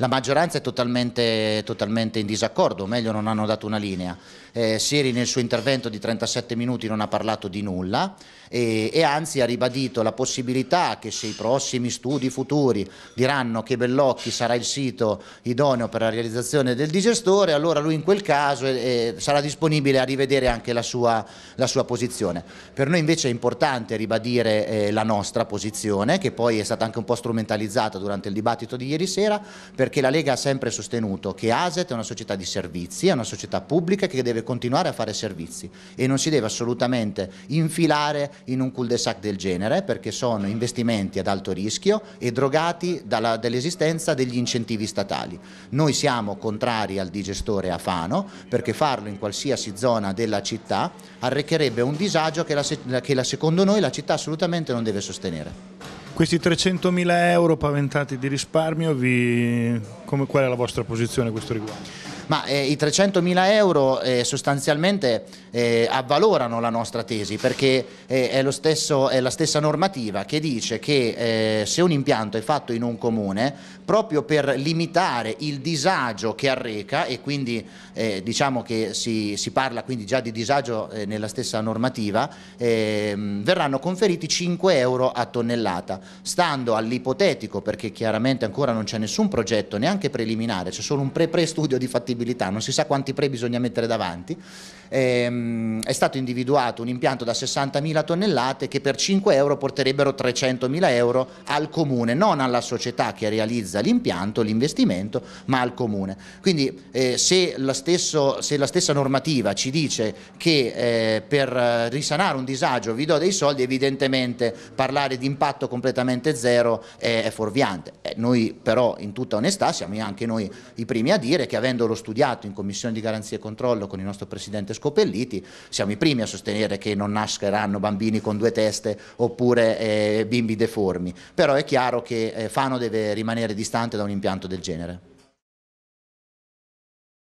La maggioranza è totalmente, totalmente, in disaccordo, o meglio non hanno dato una linea. Eh, Siri nel suo intervento di 37 minuti non ha parlato di nulla e, e, anzi ha ribadito la possibilità che se i prossimi studi futuri diranno che Bellocchi sarà il sito idoneo per la realizzazione del digestore, allora lui in quel caso eh, eh sarà disponibile a rivedere anche la sua, la sua, posizione. Per noi invece è importante ribadire eh, la nostra posizione, che poi è stata anche un po' strumentalizzata durante il dibattito di ieri sera, perché la Lega ha sempre sostenuto che ASET è una società di servizi, è una società pubblica che deve continuare a fare servizi e non si deve assolutamente infilare in un cul-de-sac del genere perché sono investimenti ad alto rischio e drogati dall'esistenza degli incentivi statali. Noi siamo contrari al digestore a Fano perché farlo in qualsiasi zona della città arrecherebbe un disagio che, la, che la, secondo noi la città assolutamente non deve sostenere. Questi 300.000 euro paventati di risparmio vi come, qual è la vostra posizione a questo riguardo? Ma eh, i 300.000 euro eh, sostanzialmente eh, avvalorano la nostra tesi perché eh, è, stesso, è, la stessa normativa che dice che eh, se un impianto è fatto in un comune, proprio per limitare il disagio che arreca e quindi eh, diciamo che si, si, parla quindi già di disagio nella stessa normativa, ehm, verranno conferiti 5 euro a tonnellata, stando all'ipotetico perché chiaramente ancora non c'è nessun progetto neanche neanche preliminare, c'è solo un pre-pre studio di fattibilità, non si sa quanti pre bisogna mettere davanti ehm, è stato individuato un impianto da 60.000 tonnellate che per 5 euro porterebbero 300.000 euro al comune, non alla società che realizza l'impianto, l'investimento, ma al comune. Quindi eh, se, la stesso, se, la stessa normativa ci dice che eh, per risanare un disagio vi do dei soldi, evidentemente parlare di impatto completamente zero è, è fuorviante. Eh, noi però in tutta onestà siamo anche noi i primi a dire che avendolo studiato in Commissione di Garanzia e Controllo con il nostro Presidente Scopelliti, siamo i primi a sostenere che non nasceranno bambini con due teste oppure eh, bimbi deformi, però è chiaro che eh, Fano deve rimanere distante da un impianto del genere.